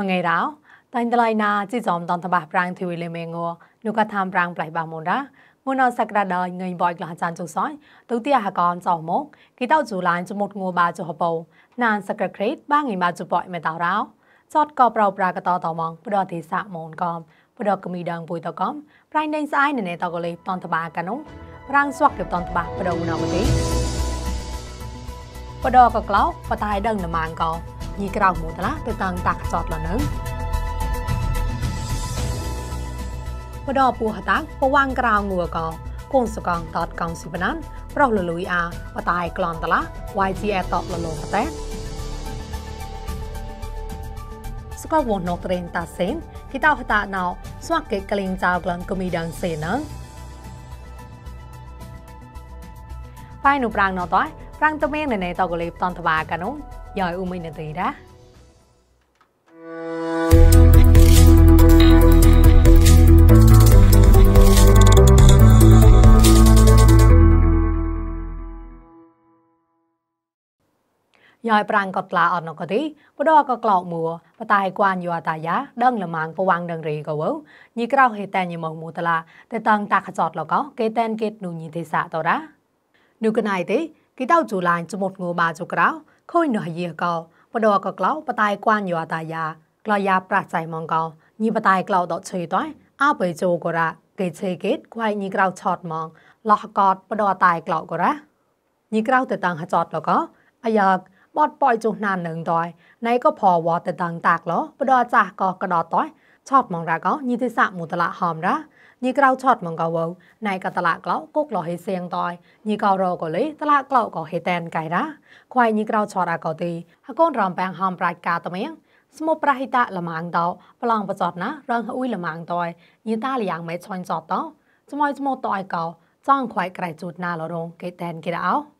មងៃរោតែងតឡៃណាជីចំតនតបាប្រាំងធីវីលេមេងោនុកថាមប្រាំងប្លៃបាមុនដាមុនអសក្តាដល់ងៃបោចលះចានចុសយទុតិយហកនចោមកគីតោជូឡានចមុតងោបាចុហបោណានសក្រក្រេតបាងៃបាចុបោមេតោរោចតកោប្រោប្រាកតតមងព្រោះទេសៈមូនកំព្រោះកមីដងពុយតកំប្រៃដេងស្អាយណេតកលេតនតបាកានោះរាំងស្វកកតនតបាប្រោណោមកទេបដកក្លោកបតាយដឹងនមាងកោញីក្រៅមួយតឡាទៅតាំងតាក់ចតលនឹងបដពូហតាពវាងក្រៅងួរកងគូនសកងតតកងស៊ីបណានប្រុសលលុយអាបតាយក្លនតឡា YGA តបលលងតេស្កវណូត្រេនតាសេនគីតោហតាណោស្វាក់កេក្លីងចៅក្លងកូមីដងសេណាប៉ៃនុប្រាងណោតោប្រាំងតមេនណេតកលេបតនតបាកាណូ Jag är Umaina Teira. nhòi prang cọt là ọt nó có tí, bữa đó có cọt mùa, bà tài quan dùa tà giá, đơn là mạng bà quang đơn rì cầu ấu. Nhi cái rau hề tên như mộng mùa tà là, tê tân tà khá giọt là có, kê tên kết nụ nhìn thê xạ tàu đá. Nụ cái này tí, cái đau chủ lành cho một ngô bà cho cái rau, ខូនរយកោបដកក្លោបតៃគួនយោតាយាក្លោយាប្រាចៃមងកោញីបតៃក្លោដឆេតៃអបេជោកោរ៉ាគេឆេកេតខ្វៃញីក្រៅឆតមងលោះកតបដតៃក្លោកោរ៉ាញីក្រៅទៅតាំងហចតលកោអាយ៉ាបតប៉យចុះណាននឹងតយណៃក៏ផវតទៅតាំងតាក់លោបដចាស់ក៏កដតយឆອດមងរកោញីទេសៈមូតលៈហមរាញីក្រៅឆອດមងកោវណៃកតលៈក្លោគុកលោហេសៀងតយញីកោរកោលេតលៈក្លោកោហេតែនកៃរាខ្វាយញីក្រៅឆອດអកោទីហកូនរំបាំងហមប្រាច់កាតមៀងស្មោប្រហិតលម៉ាងតោប្លង់បចតណារងអ៊ុយលម៉ាងតយញីតាលយ៉ាងម៉ែឆាញ់ចតតោស្មោយស្មោតតអកោចង់ខ្វាយក្រៃជូតណាលរងគេតែនគេដោ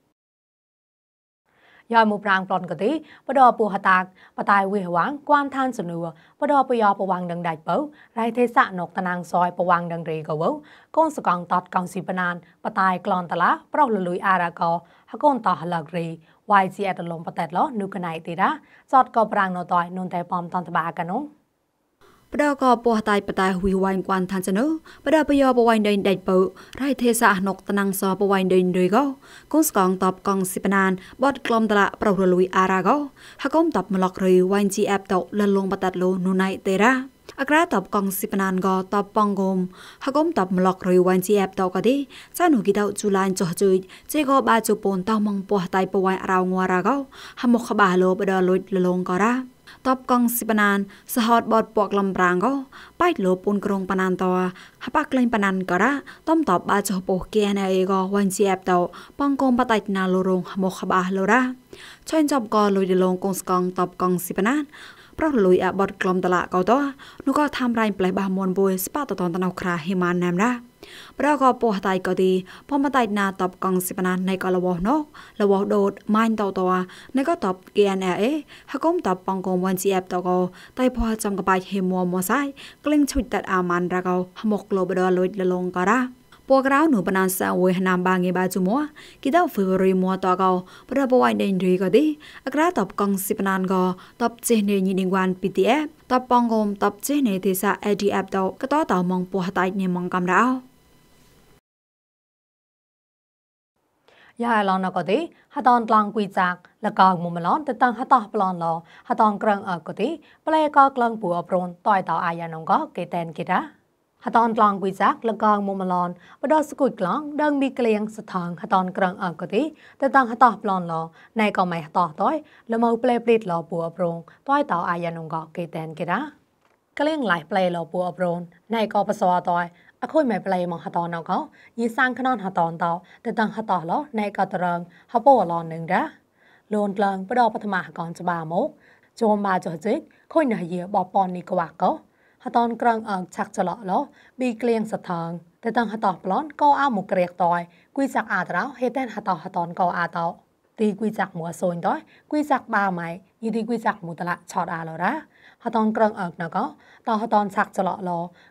ย่อยมูปรางปลอนกติปดอปูหตากปตายเวหวังกวานทานสนัวปดอปยอประวังดังไดเป้าไรเทสะนกตนางซอยประวังดังเรกเวกนสกองตอดกองสีปนานปตายกลอนตละปรอกลลุยอารากอฮกนต่อหลักรี YC អត់លំបតែតលោនុកណៃទីរាសតក៏ប្រាងណតយនុនតែប៉មតន្តបាកណងផ្ដកពោះតៃបតៃវីវ៉ៃគួនឋានចណូផ្ដបយោបវ៉ៃដេញដេចពើរៃទេសៈអនុកតណងសបវ៉ៃដេញរីកោកុងស្កងតបកងសិបណានបតក្លំតឡាប្រោរលុយអារ៉ាកោហកុំតបម្លករីវ៉ៃជីអេបតលលងបតាត់លូនូណៃតេរ៉ាអក្រាតបកងសិបណានក៏តបបងគមហកុំតបម្លករីវ៉ាន់ជីអេបតក៏ទេចានុគីតជូឡានចោះជួយជេក៏បាជូពូនតោះមងពោះតៃពវ៉ៃរៅងវ៉ារ៉ាកោហមកបាលោបដលុយលលងក៏រ៉ាតបកងសិបណានសហតបតពកលំប្រាងក៏ប៉ៃលោពូនក្រុងបណានតហបាក់លេងបណានក៏រ៉តំតបបាចពោះគេណៃក៏វ៉ាន់ជាបតបងកុំបតៃណាលរងមកខបាលរ៉ាចាញ់ចប់ក៏លុយដលងកងស្កងតបកងសិបណានប្រោះលុយអាបតក្លំតឡាកោតនោះក៏ធ្វើរៃផ្លេះបាមនបុយស្ប៉តតនតណោក្រាហេម៉ានណាមរ៉ាប្រកបពោះតៃក៏ទីបំបតៃណាតបកងសិបណានៃក៏លវនោះលវដូតម៉ាញ់តតនៃក៏តប GNA ហកុំតបបងកុំ 1CF តក៏តៃពោះចំកបាយហេមួមសៃក្លិងឈុចតអាម៉ានរកោហមកលបដលុយលលងក៏រ៉ាពកราวนูปนันซาเวหนามบางเงบาจุมัวกิดาเฟบรีมัวตอกอปรบวายเดนรีก็ดิอกราตอบกองสิปนันก็ตอบเจเนยินิงวาน PTF តបបងគមតបជិះនៃទេសៈ ADF តកតតមងពោះតៃនិមងកំរោយ៉ាឡងណកទេហតនក្លងគួយចាក់លកងមុំឡនតតាំងហតោះប្លនឡហតនក្រងអកទេប្លែកក្លងពូអប្រូនតយតអាយ៉ាណងកគេតែនគេតាហតនក្លងគួយចាក់លកងមុំឡនបដស្គួយក្លងដងមីក្លៀងស្ថងហតនក្រងអកទេតតាំងហតោះប្លនឡណៃក៏មិនហតោះតយលមោប្លែប្លេតឡពូអប្រូនតយតអាយ៉ាណងក គេតែនគេតាក្លៀងឡៃប្លែឡពូអប្រូនណៃក៏បសវតយအခုမဲပလေမဟတော်နောက်ကယင်းဆောင်ခနဟတော်တော့တတန်ဟတော်လောနေကတရံဟပေါ်လောနင်းဒါလွန်တလန်ပတော်ပထမကောင်ချပါမို့ဂျုံမာကြောจิตခွိနာရေបបននេះកវកហតនក្រងអងឆាក់ចលឡោប៊ីក្លៀងសថងតែតងហតប្លន់កោអាមកក្រៀកតយគួយសាក់អាតរោហេតែនហតហតនកោអាតោទីគួយចាក់មួអសូនតោគួយចាក់បាម៉ៃយីទីគួយចាក់មួតឡាឆតអាឡរ៉ាហតនក្រងអើកណកតហតនសាក់ចលឡ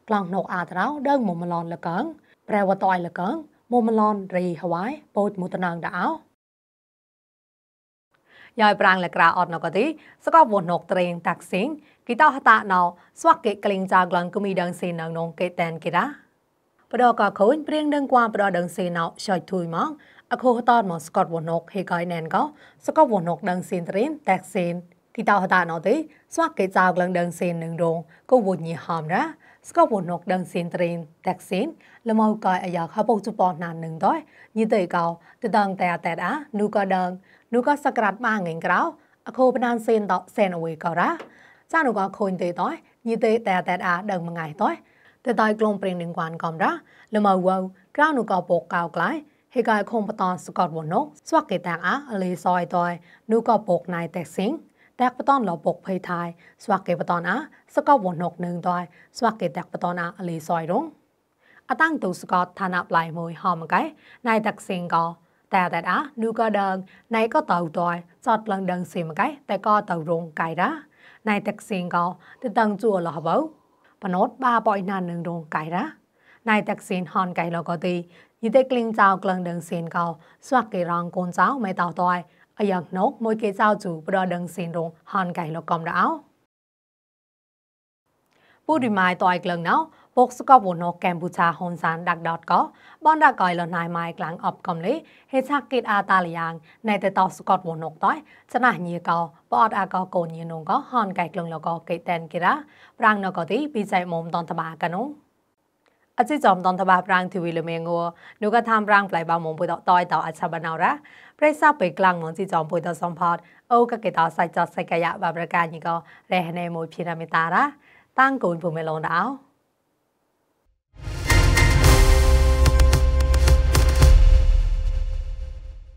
ក្លងណុកអាតរោដើងមុំឡនលកងប្រែវតអយលកងមុំឡនរីហវ៉ៃបូតមួតណងដាអោយ៉ាយប្រាងលក្រាអត់ណកទីស្កវណុកត្រេងតាក់ស៊ីងគីតហតាណោស្វាក់កេក្លីងចាក្លង គមីដងសេនងនងកេតែនគីរ៉ាប្រដកខូនព្រៀងនឹងគួរប្រដងសេណោឆយធួយម៉ងអខូតតមកស្កតវណុកហេកៃណែនកោស្កតវណុកដឹងសេនត្រីមតាក់សេនទីតោតាណោទេស្វាកេចោក្លងដឹងសេននឹងរងកូវញីហមរាស្កតវណុកដឹងសេនត្រីមតាក់សេនលមោកៃអាយ៉ាខបុជបណាននឹងតោញីតេកោតដងតែតែអានូក៏ដឹងនូក៏សក្រាត់បាងេងក្រោអខូបណានសេនតសេនអវេកោរាចានូក៏ខូនទេតោញីតេតែតែអាដឹងមួយថ្ងៃតោแต่ตายกลงเปรงหนึ่งกวนกอมระลมาวาวกล้าวหนูกอปกกาวไกลเฮกายคงปตอนสกอตวนนกสวักเกตากอะเลซอยตอยนูกอปกนายแตกสิงแตกปตอนหลอปกเพยทายสวักเกปตอนอะสกอตวนนกหนึ่งตอยสวักเกแตกปตอนอะเลซอยรงអតាំងទូស្កតឋានៈប្លៃមួយហមកែណៃតាក់សិងកតែតែអានូក៏ដឹងណៃក៏តៅតយចតឡើងដឹងសិមកែតែក៏តៅរងកៃរាណៃតាក់សិងកទៅតឹងជួលហបោ panot ba boy nan nung dong kai ra nai tak sin hon kai lo ko ti yi te kling chao klang dang sin kao swak ke rong kon chao mai tao toi a yang nok moi ke chao chu pro dang sin dong hon kai lo kom ra ao ពូរីម៉ៃតយក្លឹងណោกสกอบุนกแกมบูชา ฮอนซานดักดอตก็บอนดักกอยลนายไม้กลางอบกอมลิเฮชักกิดอาตาลยาง ในแต่ต่อสกอบุนกต้อย ชนะยีกอปอดอากอโกนยีนงก็ฮอนไก่กลงแล้วก็เกตแตนกิระรางนกตีปีใจมมตอนทบากันนงอาจิจอมตอนทบาปรางทีวีเลเมงัวนูกระทำรางปลายบางมงปุยตต่อยต่ออาชาบานาระเปรซาไปกลางมองจิจอมปุยตอสมพอดโอกะเกต่อใส่จอดใส่กะยะบาประการยิงก็แรในมวยพีนามิตาระตั้งกูนผู้เมลงดาว